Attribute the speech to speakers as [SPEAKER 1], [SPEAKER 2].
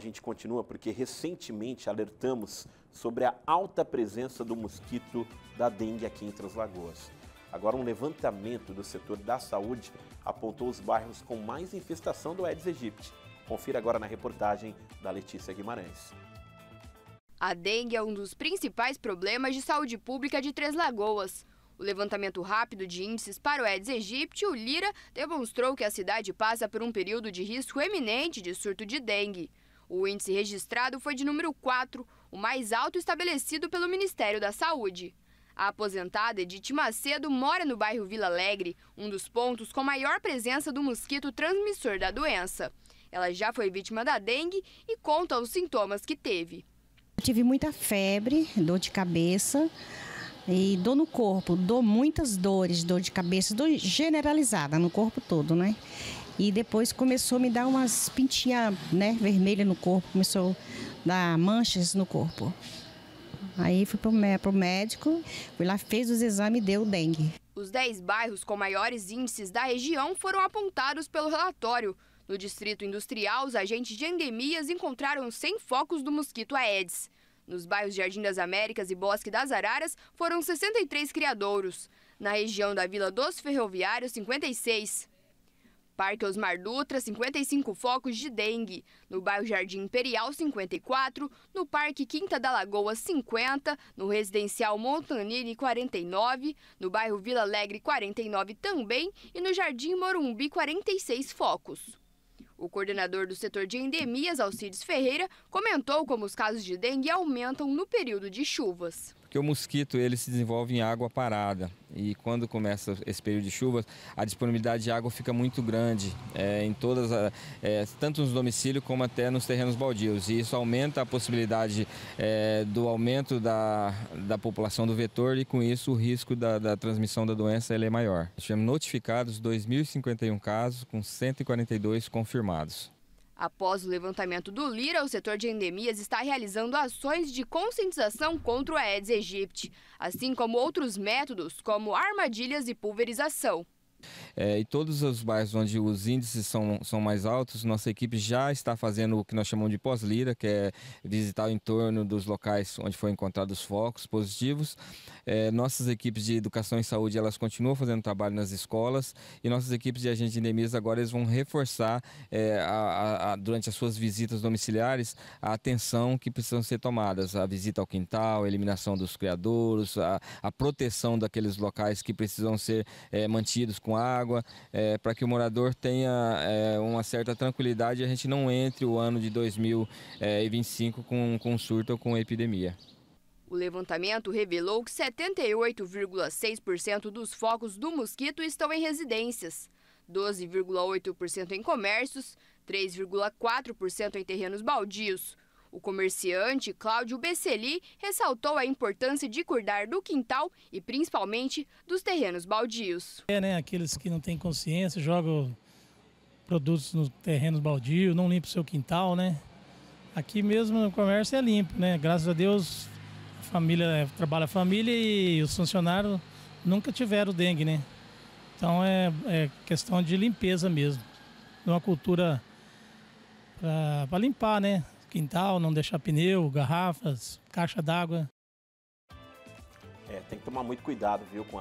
[SPEAKER 1] a gente continua porque recentemente alertamos sobre a alta presença do mosquito da dengue aqui em Três Lagoas. Agora, um levantamento do setor da saúde apontou os bairros com mais infestação do Aedes aegypti. Confira agora na reportagem da Letícia Guimarães.
[SPEAKER 2] A dengue é um dos principais problemas de saúde pública de Três Lagoas. O levantamento rápido de índices para o Aedes aegypti, o Lira, demonstrou que a cidade passa por um período de risco eminente de surto de dengue. O índice registrado foi de número 4, o mais alto estabelecido pelo Ministério da Saúde. A aposentada Edith Macedo mora no bairro Vila Alegre, um dos pontos com maior presença do mosquito transmissor da doença. Ela já foi vítima da dengue e conta os sintomas que teve.
[SPEAKER 3] Eu tive muita febre, dor de cabeça e dor no corpo, dor, muitas dores, dor de cabeça, dor generalizada no corpo todo, né? E depois começou a me dar umas pintinhas né, vermelhas no corpo, começou a dar manchas no corpo. Aí fui para o médico, fui lá, fez os exames e deu dengue.
[SPEAKER 2] Os 10 bairros com maiores índices da região foram apontados pelo relatório. No distrito industrial, os agentes de endemias encontraram 100 focos do mosquito Aedes. Nos bairros Jardim das Américas e Bosque das Araras, foram 63 criadouros. Na região da Vila dos Ferroviários, 56. Parque Osmar Dutra, 55 focos de dengue. No bairro Jardim Imperial, 54. No Parque Quinta da Lagoa, 50. No Residencial Montanini, 49. No bairro Vila Alegre, 49 também. E no Jardim Morumbi, 46 focos. O coordenador do setor de endemias, Alcides Ferreira, comentou como os casos de dengue aumentam no período de chuvas.
[SPEAKER 1] Porque o mosquito ele se desenvolve em água parada e quando começa esse período de chuvas, a disponibilidade de água fica muito grande é, em todas, a, é, tanto nos domicílios como até nos terrenos baldios. E isso aumenta a possibilidade é, do aumento da, da população do vetor e com isso o risco da, da transmissão da doença ele é maior. Tivemos notificados 2.051 casos com 142 confirmados.
[SPEAKER 2] Após o levantamento do Lira, o setor de endemias está realizando ações de conscientização contra o Aedes aegypti, assim como outros métodos como armadilhas e pulverização.
[SPEAKER 1] É, e todos os bairros onde os índices são, são mais altos, nossa equipe já está fazendo o que nós chamamos de pós-lira, que é visitar o entorno dos locais onde foram encontrados focos positivos. É, nossas equipes de educação e saúde, elas continuam fazendo trabalho nas escolas e nossas equipes de agentes de endemias agora eles vão reforçar é, a, a, durante as suas visitas domiciliares a atenção que precisam ser tomadas, a visita ao quintal, a eliminação dos criadouros, a, a proteção daqueles locais que precisam ser é, mantidos com com água, é, para que o morador tenha é, uma certa tranquilidade e a gente não entre o ano de 2025 é, com, com surto ou com epidemia.
[SPEAKER 2] O levantamento revelou que 78,6% dos focos do mosquito estão em residências, 12,8% em comércios, 3,4% em terrenos baldios, o comerciante Cláudio Besseli ressaltou a importância de cuidar do quintal e principalmente dos terrenos baldios.
[SPEAKER 4] É, né, aqueles que não têm consciência jogam produtos nos terrenos baldios, não limpam o seu quintal, né? Aqui mesmo no comércio é limpo, né? Graças a Deus, a família é, trabalha a família e os funcionários nunca tiveram dengue, né? Então é, é questão de limpeza mesmo, de uma cultura para limpar, né? quintal, não deixar pneu, garrafas, caixa d'água.
[SPEAKER 1] É, tem que tomar muito cuidado, viu, quando